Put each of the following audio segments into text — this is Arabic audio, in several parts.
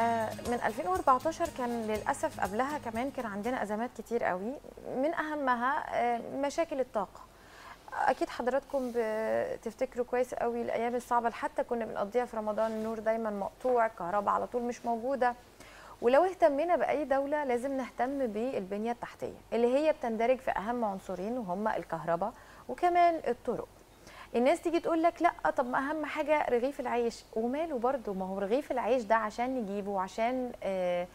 آه، من 2014 كان للاسف قبلها كمان كان عندنا ازمات كتير قوي من اهمها آه، مشاكل الطاقه اكيد حضراتكم بتفتكروا كويس قوي الايام الصعبه اللي حتى كنا بنقضيها في رمضان النور دايما مقطوع الكهرباء على طول مش موجوده ولو اهتمينا باي دوله لازم نهتم بالبنيه التحتيه اللي هي بتندرج في اهم عنصرين وهم الكهرباء وكمان الطرق الناس تيجي تقول لك لا طب ما اهم حاجه رغيف العيش وماله برضه ما هو رغيف العيش ده عشان نجيبه وعشان آه،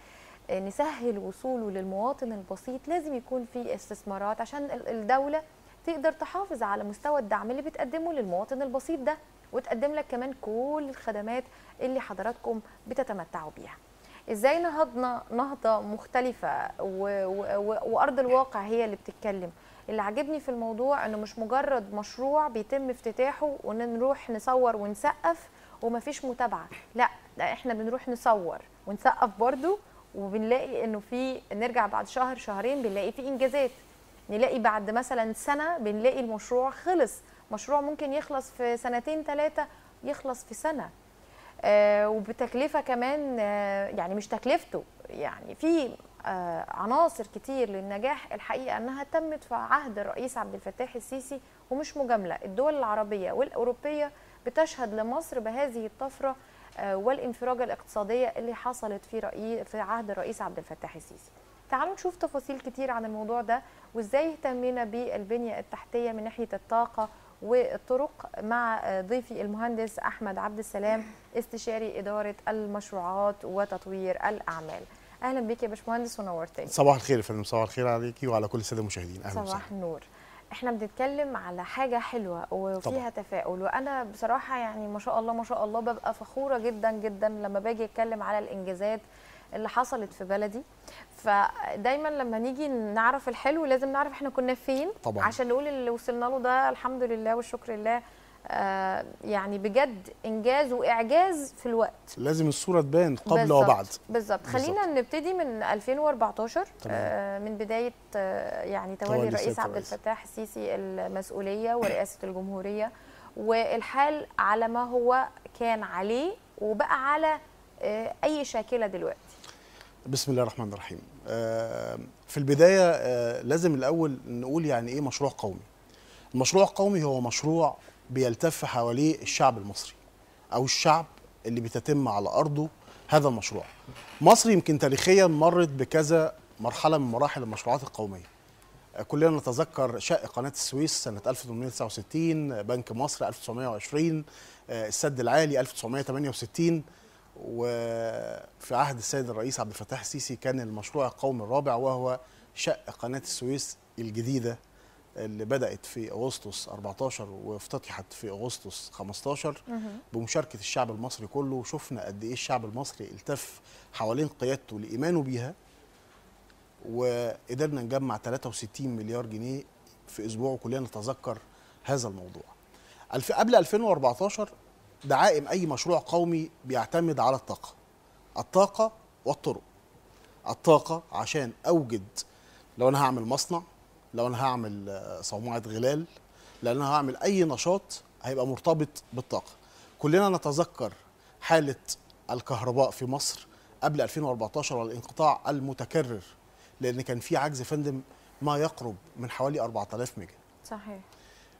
نسهل وصوله للمواطن البسيط لازم يكون في استثمارات عشان الدوله تقدر تحافظ على مستوى الدعم اللي بتقدمه للمواطن البسيط ده وتقدم لك كمان كل الخدمات اللي حضراتكم بتتمتعوا بيها ازاي نهضنا نهضه مختلفه و... و... وارض الواقع هي اللي بتتكلم اللي عاجبني في الموضوع انه مش مجرد مشروع بيتم افتتاحه ونروح نصور ونسقف ومفيش متابعه لا ده احنا بنروح نصور ونسقف برضو وبنلاقي انه في نرجع بعد شهر شهرين بنلاقي في انجازات نلاقي بعد مثلا سنه بنلاقي المشروع خلص مشروع ممكن يخلص في سنتين ثلاثه يخلص في سنه آه وبتكلفه كمان آه يعني مش تكلفته يعني في آه، عناصر كتير للنجاح الحقيقه انها تمت في عهد الرئيس عبد الفتاح السيسي ومش مجامله الدول العربيه والاوروبيه بتشهد لمصر بهذه الطفره آه، والانفراجه الاقتصاديه اللي حصلت في في عهد الرئيس عبد الفتاح السيسي تعالوا نشوف تفاصيل كتير عن الموضوع ده وازاي اهتمينا بالبنيه التحتيه من ناحيه الطاقه والطرق مع ضيفي المهندس احمد عبد السلام استشاري اداره المشروعات وتطوير الاعمال اهلا بيك يا باشمهندس ونورتني صباح الخير يا فندم صباح الخير عليكي وعلى كل الساده المشاهدين اهلا صباح وسهلا النور احنا بنتكلم على حاجه حلوه وفيها طبعا. تفاؤل وانا بصراحه يعني ما شاء الله ما شاء الله ببقى فخوره جدا جدا لما باجي اتكلم على الانجازات اللي حصلت في بلدي فدايما لما نيجي نعرف الحلو لازم نعرف احنا كنا فين طبعا. عشان نقول اللي وصلنا له ده الحمد لله والشكر لله آه، يعني بجد انجاز واعجاز في الوقت لازم الصوره تبان قبل بالزبط. وبعد بالظبط خلينا نبتدي من 2014 طبعا. آه، من بدايه آه، يعني تولي الرئيس عبد الفتاح السيسي المسؤوليه ورئاسه الجمهوريه والحال على ما هو كان عليه وبقى على اي شاكله دلوقتي بسم الله الرحمن الرحيم في البدايه لازم الاول نقول يعني ايه مشروع قومي المشروع القومي هو مشروع بيلتف حواليه الشعب المصري او الشعب اللي بتتم على ارضه هذا المشروع مصر يمكن تاريخيا مرت بكذا مرحله من مراحل المشروعات القوميه كلنا نتذكر شق قناه السويس سنه 1869 بنك مصر 1920 السد العالي 1968 وفي عهد السيد الرئيس عبد الفتاح السيسي كان المشروع القومي الرابع وهو شق قناه السويس الجديده اللي بدات في اغسطس 14 وافتتحت في اغسطس 15 بمشاركه الشعب المصري كله وشفنا قد ايه الشعب المصري التف حوالين قيادته لايمانه بيها وقدرنا نجمع 63 مليار جنيه في اسبوع كلنا نتذكر هذا الموضوع قبل 2014 دعائم اي مشروع قومي بيعتمد على الطاقه الطاقه والطرق الطاقه عشان اوجد لو انا هعمل مصنع لو انا هعمل آه، صومعه غلال لان انا هعمل اي نشاط هيبقى مرتبط بالطاقه كلنا نتذكر حاله الكهرباء في مصر قبل 2014 والانقطاع المتكرر لان كان في عجز فندم ما يقرب من حوالي 4000 ميجا صحيح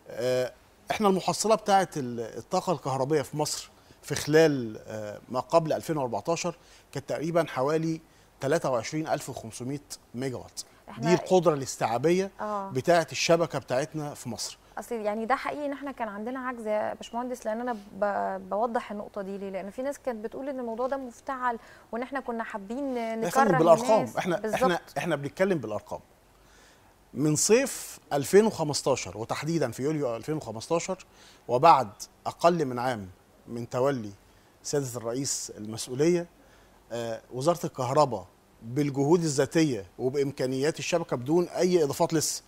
آه، احنا المحصله بتاعه الطاقه الكهربائيه في مصر في خلال آه، ما قبل 2014 كانت تقريبا حوالي 23500 ميجا وات دي القدره الاستيعابيه آه. بتاعه الشبكه بتاعتنا في مصر اصل يعني ده حقيقي ان احنا كان عندنا عجز يا باشمهندس لان انا بوضح النقطه دي ليه لان في ناس كانت بتقول ان الموضوع ده مفتعل وان احنا كنا حابين نكرر بالارقام الناس. احنا بالزبط. احنا احنا بنتكلم بالارقام من صيف 2015 وتحديدا في يوليو 2015 وبعد اقل من عام من تولي سياده الرئيس المسؤوليه آه، وزاره الكهرباء بالجهود الذاتيه وبامكانيات الشبكه بدون اي اضافات لسه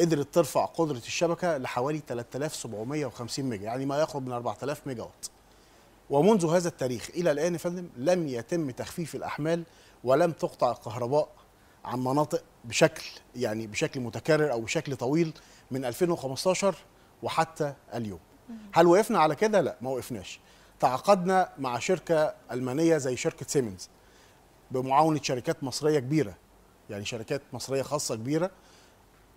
قدرت ترفع قدره الشبكه لحوالي 3750 ميجا يعني ما يقرب من 4000 ميجا وات ومنذ هذا التاريخ الى الان يا فندم لم يتم تخفيف الاحمال ولم تقطع الكهرباء عن مناطق بشكل يعني بشكل متكرر او بشكل طويل من 2015 وحتى اليوم هل وقفنا على كده لا ما وقفناش تعاقدنا مع شركه المانيه زي شركه سيمنز بمعاونه شركات مصريه كبيره يعني شركات مصريه خاصه كبيره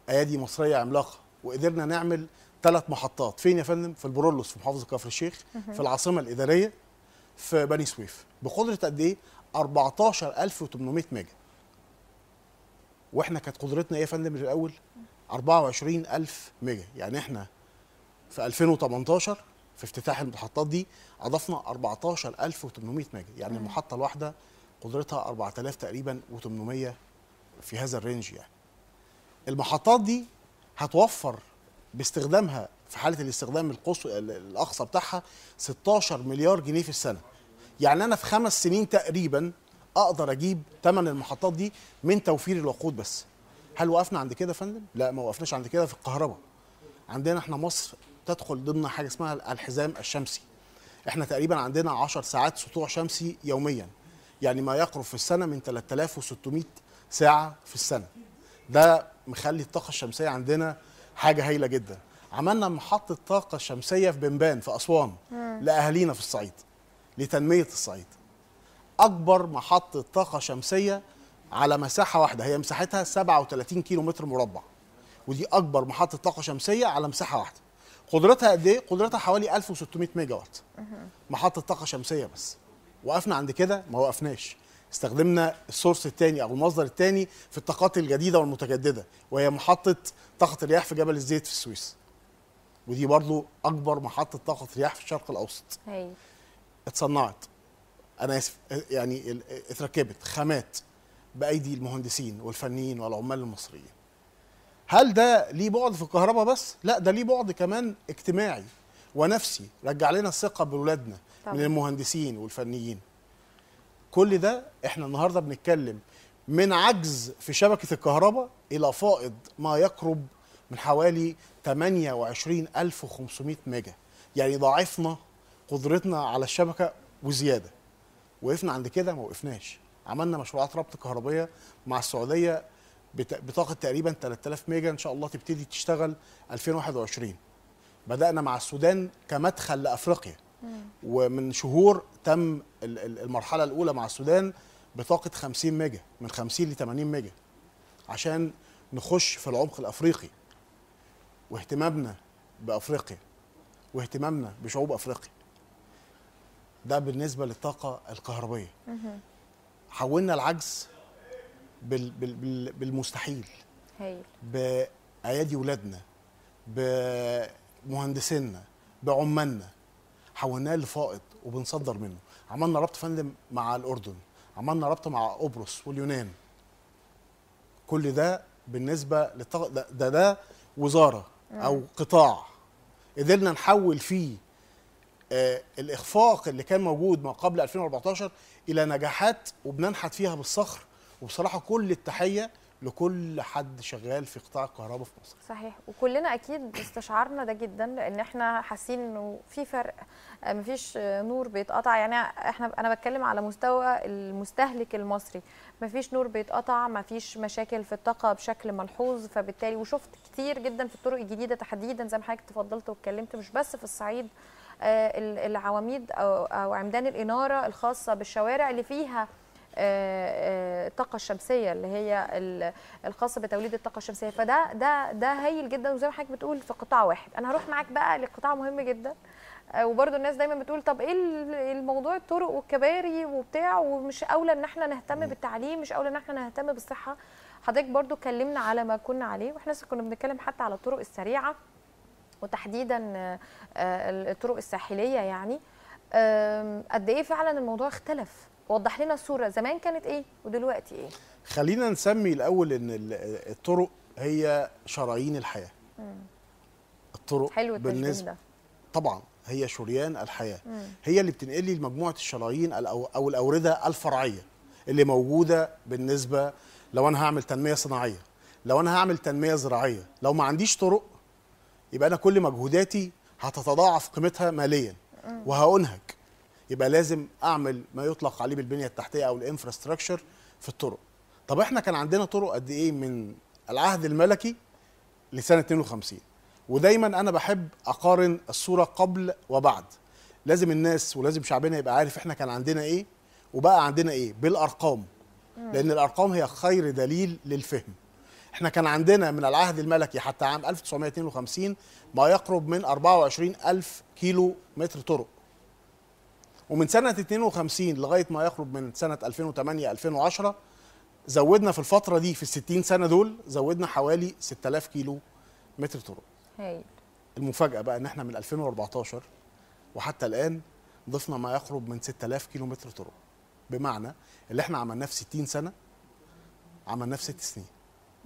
ايادي مصريه عملاقه وقدرنا نعمل ثلاث محطات فين يا فندم في البرولوس في محافظه كفر الشيخ في العاصمه الاداريه في بني سويف بقدره قد ايه 14800 ميجا واحنا كانت قدرتنا ايه يا فندم من الاول 24000 ميجا يعني احنا في 2018 في افتتاح المحطات دي اضفنا 14800 ميجا يعني المحطه الواحده قدرتها 4000 تقريبا و800 في هذا الرينج يعني المحطات دي هتوفر باستخدامها في حاله الاستخدام القصوى الاقصى بتاعها 16 مليار جنيه في السنه يعني انا في خمس سنين تقريبا اقدر اجيب ثمن المحطات دي من توفير الوقود بس هل وقفنا عند كده يا فندم لا ما وقفناش عند كده في الكهرباء عندنا احنا مصر تدخل ضمن حاجه اسمها الحزام الشمسي احنا تقريبا عندنا 10 ساعات سطوع شمسي يوميا يعني ما يقرب في السنه من 3600 ساعه في السنه ده مخلي الطاقه الشمسيه عندنا حاجه هايله جدا عملنا محطه طاقه شمسيه في بنبان في اسوان لاهالينا في الصعيد لتنميه الصعيد اكبر محطه طاقه شمسيه على مساحه واحده هي مساحتها 37 كيلو متر مربع ودي اكبر محطه طاقه شمسيه على مساحه واحده قدرتها قد ايه قدرتها حوالي 1600 ميجا وات محطه طاقه شمسيه بس وقفنا عند كده ما وقفناش استخدمنا السورس الثاني او المصدر الثاني في الطاقات الجديده والمتجدده وهي محطه طاقه الرياح في جبل الزيت في السويس ودي برضو اكبر محطه طاقه رياح في الشرق الاوسط هي. اتصنعت انا اسف يعني اتركبت خامات بايدي المهندسين والفنيين والعمال المصريين هل ده ليه بعد في الكهرباء بس لا ده ليه بعد كمان اجتماعي ونفسي رجع لنا الثقه باولادنا من المهندسين والفنيين كل ده احنا النهارده بنتكلم من عجز في شبكه الكهرباء الى فائض ما يقرب من حوالي 28500 ميجا يعني ضاعفنا قدرتنا على الشبكه وزياده وقفنا عند كده ما وقفناش عملنا مشروعات ربط كهربيه مع السعوديه بطاقه تقريبا 3000 ميجا ان شاء الله تبتدي تشتغل 2021 بدأنا مع السودان كمدخل لأفريقيا ومن شهور تم المرحلة الأولى مع السودان بطاقة 50 ميجا من 50 ل 80 ميجا عشان نخش في العمق الأفريقي واهتمامنا بأفريقيا واهتمامنا بشعوب أفريقيا ده بالنسبة للطاقة الكهربية حولنا العجز بال بال بال بالمستحيل هيل بأيادي ولادنا مهندسينا بعمالنا حولناه لفائض وبنصدر منه عملنا ربط فندم مع الاردن عملنا ربط مع قبرص واليونان كل ده بالنسبه للطاقه ده, ده ده وزاره او قطاع قدرنا نحول فيه آه الاخفاق اللي كان موجود ما قبل 2014 الى نجاحات وبننحت فيها بالصخر وبصراحه كل التحيه لكل حد شغال في قطاع الكهرباء في مصر صحيح وكلنا اكيد استشعرنا ده جدا لان احنا حاسين انه في فرق مفيش نور بيتقطع يعني احنا انا بتكلم على مستوى المستهلك المصري مفيش نور بيتقطع مفيش مشاكل في الطاقه بشكل ملحوظ فبالتالي وشفت كتير جدا في الطرق الجديده تحديدا زي ما حضرتك اتفضلت واتكلمت مش بس في الصعيد آه، العواميد او عمدان الاناره الخاصه بالشوارع اللي فيها الطاقه آه، آه، الشمسيه اللي هي الخاصه بتوليد الطاقه الشمسيه فده ده ده هايل جدا وزي ما حضرتك بتقول في قطاع واحد انا هروح معاك بقى لقطاع مهم جدا آه، وبرده الناس دايما بتقول طب ايه الموضوع الطرق والكباري وبتاع ومش اولى ان احنا نهتم بالتعليم مش اولى ان احنا نهتم بالصحه حضرتك برده كلمنا على ما كنا عليه واحنا لسه كنا بنتكلم حتى على الطرق السريعه وتحديدا الطرق الساحليه يعني قد ايه فعلا الموضوع اختلف وضح لنا الصوره زمان كانت ايه ودلوقتي ايه خلينا نسمي الاول ان الطرق هي شرايين الحياه مم. الطرق حلو بالنسبه ده. طبعا هي شريان الحياه مم. هي اللي بتنقل لي مجموعه الشرايين او الاورده الفرعيه اللي موجوده بالنسبه لو انا هعمل تنميه صناعيه لو انا هعمل تنميه زراعيه لو ما عنديش طرق يبقى انا كل مجهوداتي هتتضاعف قيمتها ماليا وهأنهك يبقى لازم اعمل ما يطلق عليه بالبنيه التحتيه او الانفراستراكشر في الطرق طب احنا كان عندنا طرق قد ايه من العهد الملكي لسنه 52 ودايما انا بحب اقارن الصوره قبل وبعد لازم الناس ولازم شعبنا يبقى عارف احنا كان عندنا ايه وبقى عندنا ايه بالارقام لان الارقام هي خير دليل للفهم احنا كان عندنا من العهد الملكي حتى عام 1952 ما يقرب من 24 ألف كيلو متر طرق ومن سنه 52 لغايه ما يقرب من سنه 2008 2010 زودنا في الفتره دي في ال 60 سنه دول زودنا حوالي 6000 كيلو متر طرق هايل المفاجاه بقى ان احنا من 2014 وحتى الان ضفنا ما يقرب من 6000 كيلو متر طرق بمعنى اللي احنا عملناه في 60 سنه عملناه في ست سنين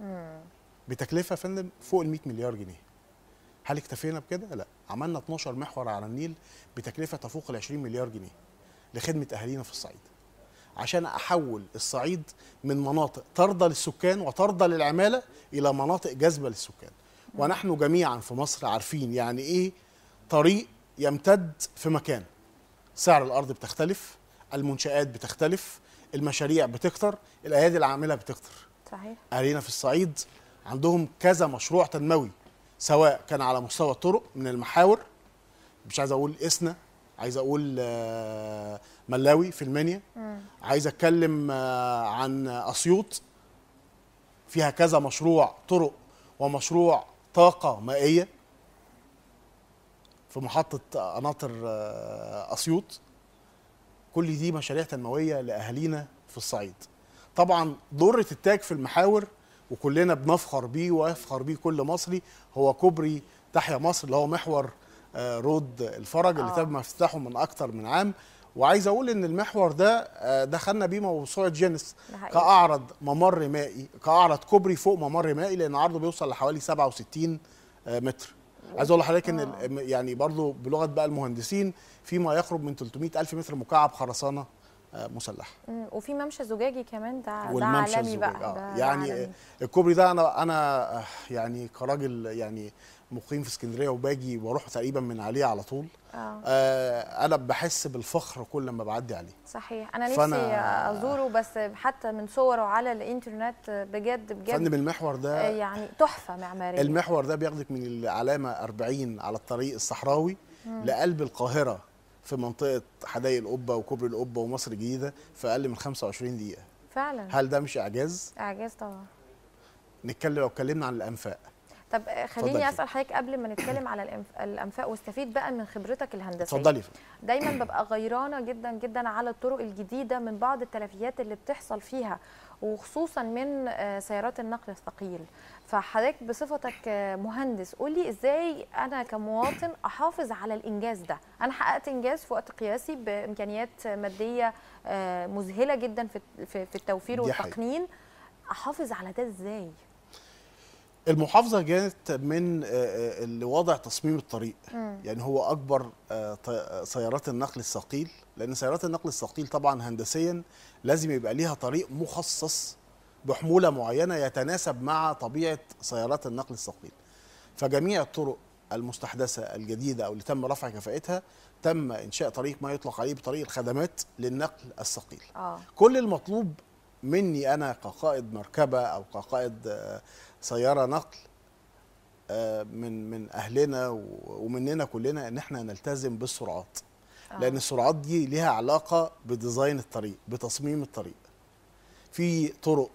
امم. بتكلفه يا فندم فوق ال 100 مليار جنيه هل اكتفينا بكده؟ لا، عملنا 12 محور على النيل بتكلفه تفوق ال 20 مليار جنيه لخدمه اهالينا في الصعيد. عشان احول الصعيد من مناطق ترضى للسكان وترضى للعماله الى مناطق جاذبه للسكان. ونحن جميعا في مصر عارفين يعني ايه طريق يمتد في مكان. سعر الارض بتختلف، المنشآت بتختلف، المشاريع بتكتر، الايادي العامله بتكتر. صحيح. اهالينا في الصعيد عندهم كذا مشروع تنموي سواء كان على مستوى الطرق من المحاور مش عايز اقول اسنا عايز اقول آه، ملاوي في المنيا عايز اتكلم آه، عن اسيوط فيها كذا مشروع طرق ومشروع طاقه مائيه في محطه قناطر آه، اسيوط كل دي مشاريع تنمويه لاهالينا في الصعيد طبعا ضره التاج في المحاور وكلنا بنفخر بيه ويفخر بيه كل مصري هو كوبري تحيا مصر اللي هو محور آه، رود الفرج اللي آه. تم افتتاحه من اكتر من عام وعايز اقول ان المحور ده آه، دخلنا بيه موسوعه جينيس كاعرض ممر مائي كاعرض كوبري فوق ممر مائي لان عرضه بيوصل لحوالي 67 متر عايز اقول لحضرتك ان يعني برضو بلغه بقى المهندسين فيما يقرب من 300 الف متر مكعب خرسانه مسلحه وفي ممشى زجاجي كمان ده ده عالمي بقى آه. ده يعني عالمي. الكوبري ده انا انا آه، يعني كراجل يعني مقيم في اسكندريه وباجي واروح تقريبا من عليه على طول آه. آه انا بحس بالفخر كل ما بعدي عليه صحيح انا نفسي فأنا ازوره بس حتى من صوره على الانترنت بجد بجد فندم المحور ده آه، يعني تحفه معماريه المحور ده بياخدك من العلامه 40 على الطريق الصحراوي مم. لقلب القاهره في منطقه حدائق القبه وكوبري القبه ومصر الجديده في اقل من 25 دقيقه فعلا هل ده مش اعجاز اعجاز طبعا نتكلم لو اتكلمنا عن الانفاق طب خليني اسال حضرتك قبل ما نتكلم على الانفاق واستفيد بقى من خبرتك الهندسيه اتفضلي دايما ببقى غيرانه جدا جدا على الطرق الجديده من بعض التلفيات اللي بتحصل فيها وخصوصا من آه، سيارات النقل الثقيل فحضرتك بصفتك آه، مهندس قولي ازاي انا كمواطن احافظ على الانجاز ده انا حققت انجاز في وقت قياسي بامكانيات ماديه آه، مذهله جدا في التوفير والتقنين احافظ على ده ازاي المحافظه جانت من آه، آه، اللي وضع تصميم الطريق م. يعني هو اكبر آه، سيارات النقل الثقيل لان سيارات النقل الثقيل طبعا هندسيا لازم يبقى ليها طريق مخصص بحموله معينه يتناسب مع طبيعه سيارات النقل الثقيل فجميع الطرق المستحدثه الجديده او اللي تم رفع كفاءتها تم انشاء طريق ما يطلق عليه بطريق الخدمات للنقل الثقيل آه. كل المطلوب مني انا كقائد مركبه او كقائد سيارة نقل آه، من من اهلنا ومننا كلنا ان احنا نلتزم بالسرعات آه. لان السرعات دي ليها علاقه بديزاين الطريق بتصميم الطريق في طرق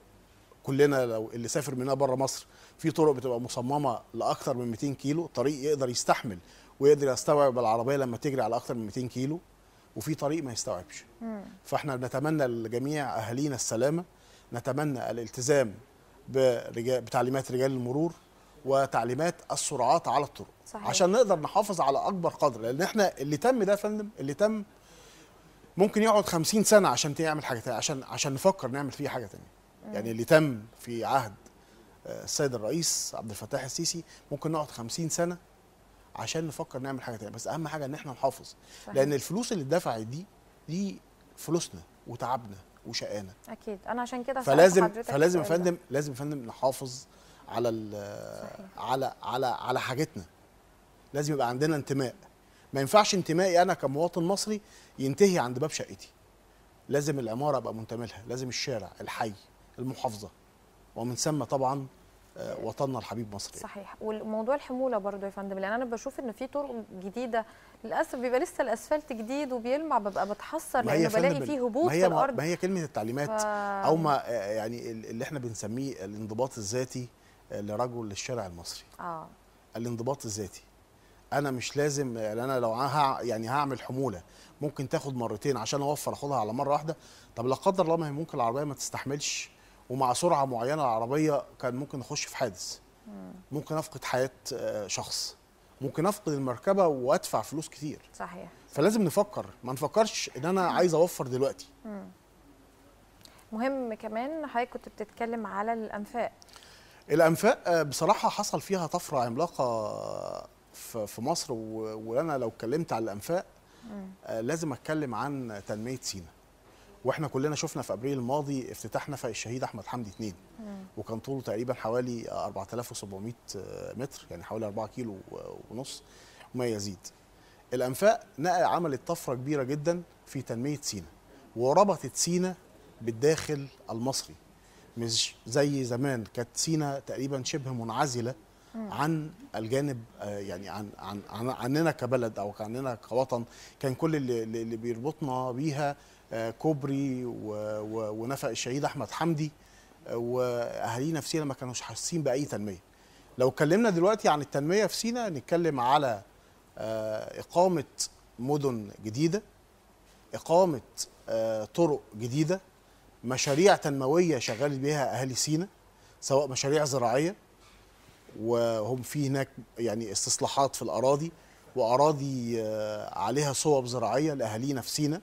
كلنا لو اللي سافر منها بره مصر في طرق بتبقى مصممه لاكثر من 200 كيلو طريق يقدر يستحمل ويقدر يستوعب العربيه لما تجري على اكثر من 200 كيلو وفي طريق ما يستوعبش فاحنا نتمنى لجميع اهالينا السلامه نتمنى الالتزام بتعليمات رجال المرور وتعليمات السرعات على الطرق صحيح. عشان نقدر نحافظ على اكبر قدر لان احنا اللي تم ده يا فندم اللي تم ممكن يقعد 50 سنه عشان تعمل حاجه تانية عشان عشان نفكر نعمل فيه حاجه تانية يعني اللي تم في عهد آه، السيد الرئيس عبد الفتاح السيسي ممكن نقعد 50 سنه عشان نفكر نعمل حاجه تانية بس اهم حاجه ان احنا نحافظ صحيح. لان الفلوس اللي اتدفعت دي دي فلوسنا وتعبنا وشقانه اكيد انا عشان كده فلازم فلازم يا فندم لازم يا فندم نحافظ على على على على حاجتنا لازم يبقى عندنا انتماء ما ينفعش انتمائي انا كمواطن مصري ينتهي عند باب شقتي لازم العماره ابقى منتمي لها لازم الشارع الحي المحافظه ومن ثم طبعا آه، وطننا الحبيب مصر يعني. صحيح وموضوع الحموله برضو يا فندم لان انا بشوف ان في طرق جديده للاسف بيبقى لسه الاسفلت جديد وبيلمع ببقى بتحسر لانه بلاقي فيه هبوط ما هي في الارض ما هي كلمه التعليمات ف... او ما آه، يعني اللي احنا بنسميه الانضباط الذاتي آه، لرجل الشارع المصري اه الانضباط الذاتي انا مش لازم يعني انا لو ها يعني هعمل حموله ممكن تاخد مرتين عشان اوفر اخدها على مره واحده طب لا قدر الله ما هي ممكن العربيه ما تستحملش ومع سرعه معينه العربيه كان ممكن اخش في حادث ممكن افقد حياه آه، شخص ممكن افقد المركبه وادفع فلوس كتير صحيح فلازم نفكر ما نفكرش ان انا عايز اوفر دلوقتي مهم كمان حضرتك كنت بتتكلم على الانفاق الانفاق آه، بصراحه حصل فيها طفره عملاقه آه، في مصر وانا لو اتكلمت على الانفاق آه، لازم اتكلم عن تنميه سينا واحنا كلنا شفنا في ابريل الماضي افتتاح نفق الشهيد احمد حمدي 2 وكان طوله تقريبا حوالي 4700 متر يعني حوالي 4 كيلو ونص وما يزيد الانفاق عملت طفره كبيره جدا في تنميه سينا وربطت سينا بالداخل المصري مش زي زمان كانت سينا تقريبا شبه منعزله عن الجانب آه، يعني عن عن عننا كبلد او عننا كوطن كان كل اللي, اللي بيربطنا بيها كوبري ونفق الشهيد احمد حمدي واهالينا في سينا ما كانوش حاسين باي تنميه لو اتكلمنا دلوقتي عن التنميه في سينا نتكلم على آه، اقامه مدن جديده اقامه آه، طرق جديده مشاريع تنمويه شغال بيها اهالي سينا سواء مشاريع زراعيه وهم في هناك يعني استصلاحات في الاراضي واراضي آه، عليها صوب زراعيه لاهالينا في سينا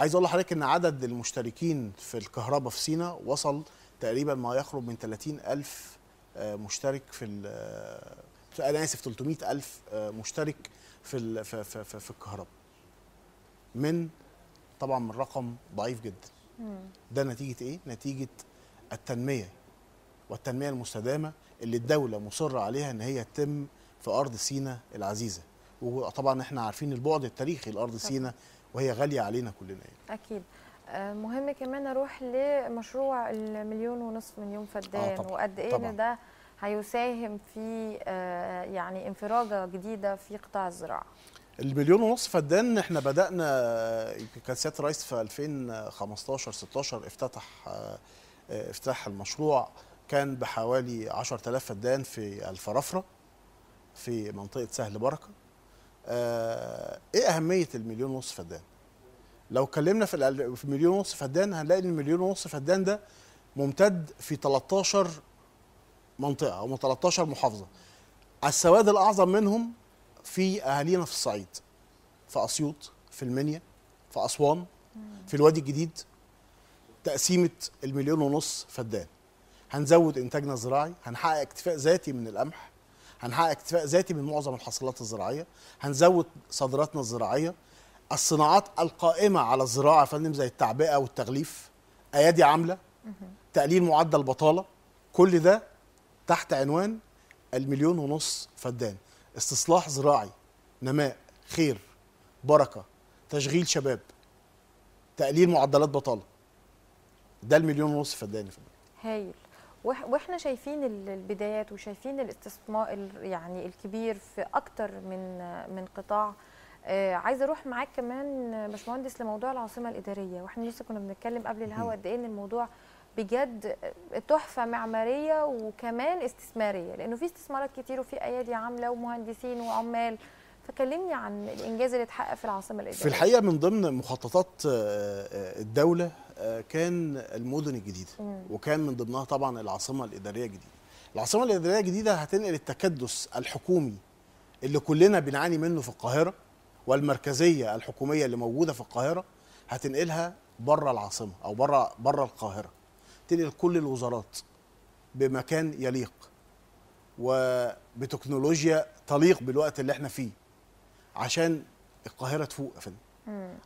عايز اقول لحضرتك ان عدد المشتركين في الكهرباء في سينا وصل تقريبا ما يقرب من 30 ألف آه، مشترك في آه، انا اسف 300 ألف آه، مشترك في في في, في الكهرباء من طبعا من رقم ضعيف جدا ده نتيجه ايه نتيجه التنميه والتنميه المستدامه اللي الدوله مصره عليها ان هي تتم في ارض سينا العزيزه وطبعا احنا عارفين البعد التاريخي لارض سينا وهي غاليه علينا كلنا يعني. اكيد آه، مهم كمان اروح لمشروع المليون ونصف مليون فدان آه وقد ايه ان ده هيساهم في آه، يعني انفراجه جديده في قطاع الزراعه المليون ونص فدان احنا بدانا آه، كان سياده الرئيس في 2015 16 افتتح افتتاح المشروع كان بحوالي 10000 فدان في الفرافره في منطقه سهل بركه آه، ايه اهميه المليون ونص فدان لو اتكلمنا في مليون ونص فدان هنلاقي ان المليون ونص فدان ده ممتد في 13 منطقه او 13 محافظه السواد الاعظم منهم في اهالينا في الصعيد في اسيوط في المنيا في اسوان في الوادي الجديد تقسيمه المليون ونص فدان هنزود انتاجنا الزراعي هنحقق اكتفاء ذاتي من القمح هنحقق اكتفاء ذاتي من معظم الحصيلات الزراعيه هنزود صادراتنا الزراعيه الصناعات القائمه على الزراعه يا فندم زي التعبئه والتغليف ايادي عامله تقليل معدل البطاله كل ده تحت عنوان المليون ونص فدان استصلاح زراعي نماء خير بركه تشغيل شباب تقليل معدلات بطاله ده المليون ونص فدان هايل واحنا شايفين البدايات وشايفين الاستثمار يعني الكبير في اكتر من من قطاع آه، عايزه اروح معاك كمان باشمهندس لموضوع العاصمه الاداريه واحنا لسه كنا بنتكلم قبل الهوا قد ايه ان الموضوع بجد تحفه معماريه وكمان استثماريه لانه في استثمارات كتير وفي ايادي عامله ومهندسين وعمال فكلمني عن الانجاز اللي اتحقق في العاصمه الاداريه في الحقيقه من ضمن مخططات آه، آه، الدوله آه، كان المدن الجديده وكان من ضمنها طبعا العاصمه الاداريه الجديده العاصمه الاداريه الجديده هتنقل التكدس الحكومي اللي كلنا بنعاني منه في القاهره والمركزيه الحكوميه اللي موجوده في القاهره هتنقلها بره العاصمه او بره بره القاهره تنقل كل الوزارات بمكان يليق وبتكنولوجيا تليق بالوقت اللي احنا فيه عشان القاهره تفوق يا فندم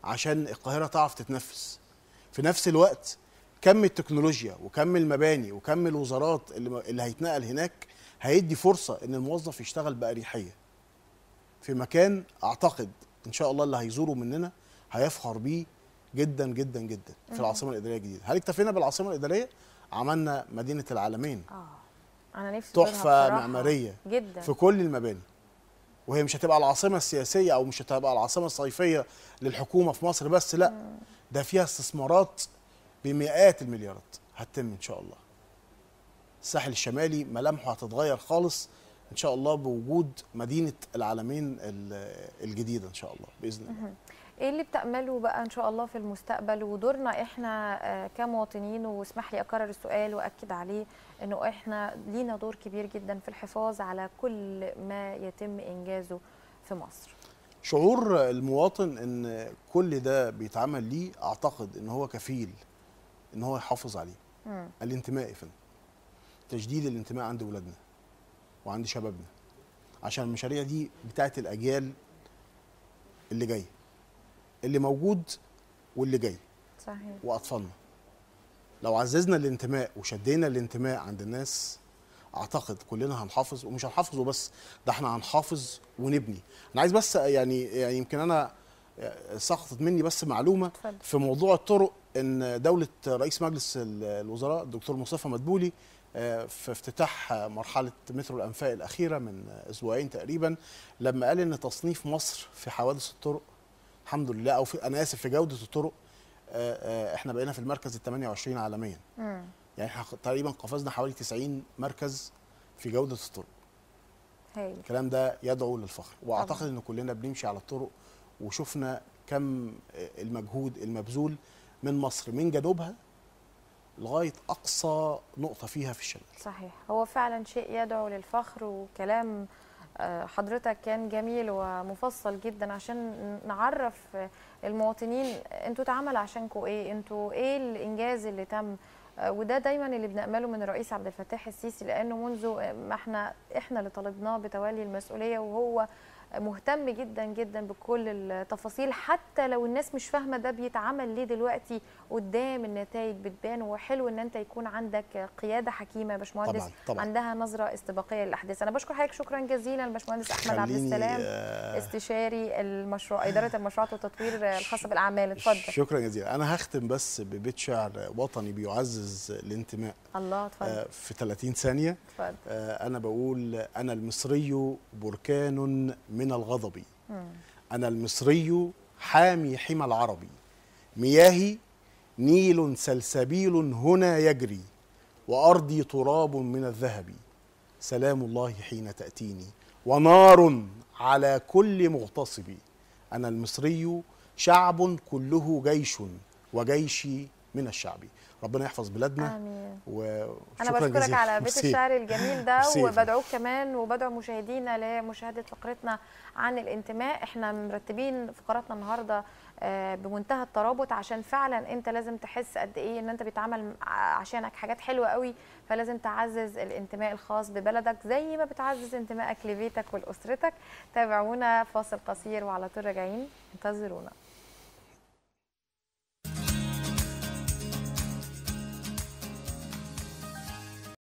عشان القاهره تعرف تتنفس في نفس الوقت كم التكنولوجيا وكم المباني وكم الوزارات اللي, اللي هيتنقل هناك هيدي فرصه ان الموظف يشتغل باريحيه في مكان اعتقد ان شاء الله اللي هيزوره مننا هيفخر بيه جدا جدا جدا في أمم. العاصمه الاداريه الجديده هل اكتفينا بالعاصمه الاداريه عملنا مدينه العالمين اه انا نفسي تحفه معماريه جدا في كل المباني وهي مش هتبقى العاصمه السياسيه او مش هتبقى العاصمه الصيفيه للحكومه في مصر بس لا ده فيها استثمارات بمئات المليارات هتتم ان شاء الله الساحل الشمالي ملامحه هتتغير خالص ان شاء الله بوجود مدينه العالمين الجديده ان شاء الله باذن الله ايه اللي بتأمله بقى ان شاء الله في المستقبل ودورنا احنا آه، كمواطنين واسمح لي اكرر السؤال واكد عليه انه احنا لينا دور كبير جدا في الحفاظ على كل ما يتم انجازه في مصر شعور المواطن ان كل ده بيتعمل ليه اعتقد ان هو كفيل ان هو يحافظ عليه مم. الانتماء يا فندم تجديد الانتماء عند ولادنا وعند شبابنا عشان المشاريع دي بتاعت الاجيال اللي جايه اللي موجود واللي جاي صحيح واطفالنا لو عززنا الانتماء وشدينا الانتماء عند الناس اعتقد كلنا هنحافظ ومش هنحافظ وبس ده احنا هنحافظ ونبني انا عايز بس يعني يعني يمكن انا آه، سقطت مني بس معلومه فل. في موضوع الطرق ان دوله رئيس مجلس الوزراء الدكتور مصطفى مدبولي آه، في افتتاح مرحله مترو الانفاق الاخيره من اسبوعين تقريبا لما قال ان تصنيف مصر في حوادث الطرق الحمد لله او في انا اسف في جوده الطرق آه، آه، احنا بقينا في المركز ال 28 عالميا مم. يعني احنا تقريبا قفزنا حوالي 90 مركز في جوده الطرق هي. الكلام ده يدعو للفخر واعتقد ان كلنا بنمشي على الطرق وشفنا كم المجهود المبذول من مصر من جنوبها لغايه اقصى نقطه فيها في الشمال صحيح هو فعلا شيء يدعو للفخر وكلام حضرتك كان جميل ومفصل جدا عشان نعرف المواطنين انتوا اتعمل عشانكم ايه انتوا ايه الانجاز اللي تم وده دايما اللي بنأمله من الرئيس عبد الفتاح السيسي لانه منذ ما احنا احنا اللي طالبناه بتولي المسؤوليه وهو مهتم جدا جدا بكل التفاصيل حتى لو الناس مش فاهمه ده بيتعمل ليه دلوقتي قدام النتائج بتبان وحلو ان انت يكون عندك قياده حكيمه باشمهندس طبعًا عندها نظره استباقيه للاحداث انا بشكر حضرتك شكرا جزيلا الباشمهندس احمد عبد السلام آه استشاري المشروع اداره المشروعات والتطوير الخاصه بالاعمال اتفضل شكرا جزيلا انا هختم بس ببيت شعر وطني بيعزز الانتماء الله اتفضل آه في 30 ثانيه اتفضل آه انا بقول انا المصري بركان من من الغضب أنا المصري حامي حمى العربي مياهي نيل سلسبيل هنا يجري وأرضي تراب من الذهب سلام الله حين تأتيني ونار على كل مغتصب أنا المصري شعب كله جيش وجيشي من الشعب ربنا يحفظ بلادنا امين وشكرا انا بشكرك على بيت مرسي. الشعر الجميل ده وبدعوك كمان وبدعو مشاهدينا لمشاهده فقرتنا عن الانتماء احنا مرتبين فقراتنا النهارده آه، بمنتهى الترابط عشان فعلا انت لازم تحس قد ايه ان انت بيتعمل عشانك حاجات حلوه قوي فلازم تعزز الانتماء الخاص ببلدك زي ما بتعزز انتمائك لبيتك ولاسرتك تابعونا فاصل قصير وعلى طول راجعين انتظرونا